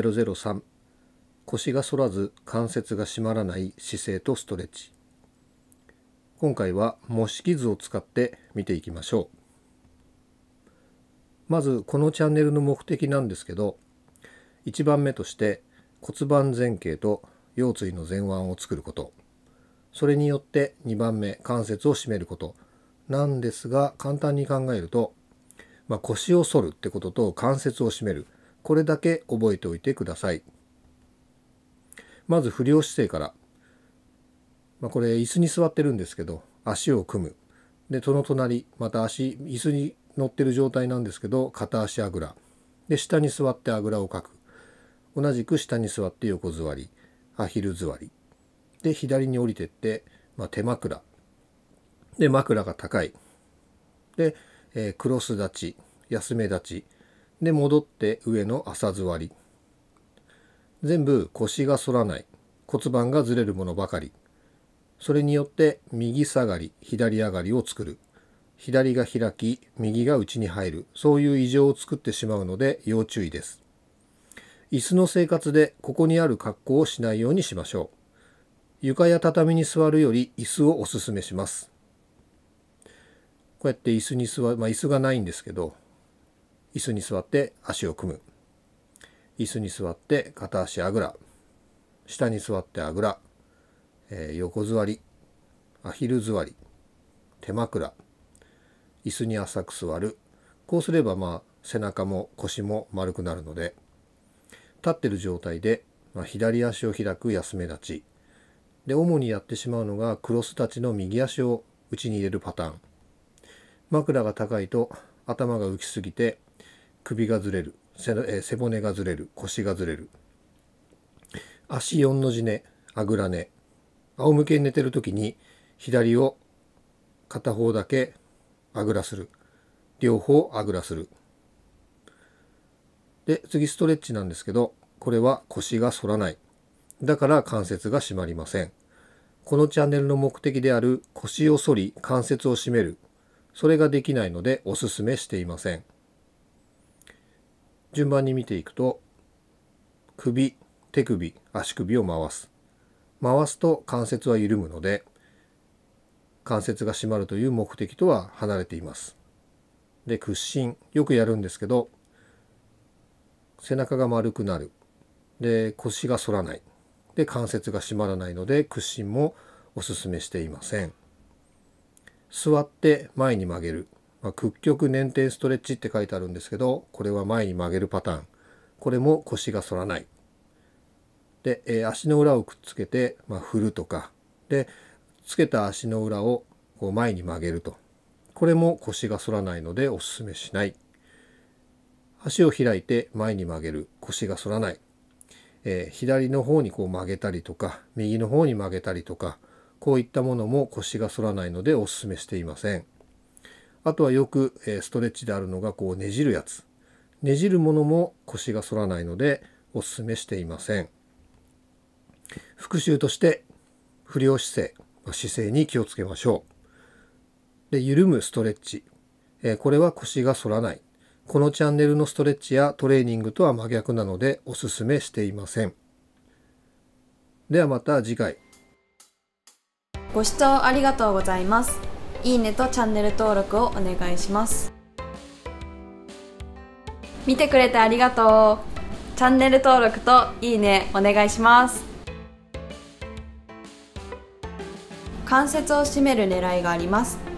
003腰が反らず関節が締まらない姿勢とストレッチ今回は模式図を使って見ていきましょうまずこのチャンネルの目的なんですけど1番目として骨盤前傾と腰椎の前腕を作ることそれによって2番目関節を締めることなんですが簡単に考えると、まあ、腰を反るってことと関節を締めるこれだけ覚えておいてください。まず不良姿勢から。まあ、これ椅子に座ってるんですけど、足を組む。で、その隣、また足、椅子に乗ってる状態なんですけど、片足あぐら。で、下に座ってあぐらをかく。同じく下に座って横座り、アヒル座り。で、左に降りてって、まあ、手枕。で、枕が高い。で、えー、クロス立ち、休め立ち。で戻って上の浅座り全部腰が反らない骨盤がずれるものばかりそれによって右下がり左上がりを作る左が開き右が内に入るそういう異常を作ってしまうので要注意です椅子の生活でここにある格好をしないようにしましょう床や畳に座るより椅子をおすすめしますこうやって椅子に座るまあ椅子がないんですけど椅子に座って足を組む椅子に座って片足あぐら下に座ってあぐら、えー、横座りアヒル座り手枕椅子に浅く座るこうすればまあ背中も腰も丸くなるので立ってる状態で、まあ、左足を開く休め立ちで主にやってしまうのがクロス立ちの右足を内に入れるパターン枕が高いと頭が浮きすぎて首がずれる背,、えー、背骨がずれる腰がずれる足四の字寝あぐら寝仰向けに寝てる時に左を片方だけあぐらする両方あぐらするで次ストレッチなんですけどこれは腰が反らないだから関節が締まりませんこのチャンネルの目的である腰を反り関節を締めるそれができないのでおすすめしていません順番に見ていくと首手首足首を回す回すと関節は緩むので関節が締まるという目的とは離れていますで屈伸よくやるんですけど背中が丸くなるで腰が反らないで関節が締まらないので屈伸もおすすめしていません座って前に曲げるまあ、屈曲捻転ストレッチって書いてあるんですけど、これは前に曲げるパターン。これも腰が反らない。で、えー、足の裏をくっつけて、まあ、振るとか。で、つけた足の裏をこう前に曲げると。これも腰が反らないのでおすすめしない。足を開いて前に曲げる。腰が反らない。えー、左の方にこう曲げたりとか、右の方に曲げたりとか、こういったものも腰が反らないのでおすすめしていません。あとはよく、えストレッチであるのがこうねじるやつ。ねじるものも腰が反らないのでおすすめしていません。復習として不良姿勢、姿勢に気をつけましょう。で、緩むストレッチ。えこれは腰が反らない。このチャンネルのストレッチやトレーニングとは真逆なのでおすすめしていません。ではまた次回。ご視聴ありがとうございます。いいねとチャンネル登録をお願いします見てくれてありがとうチャンネル登録といいねお願いします関節を締める狙いがあります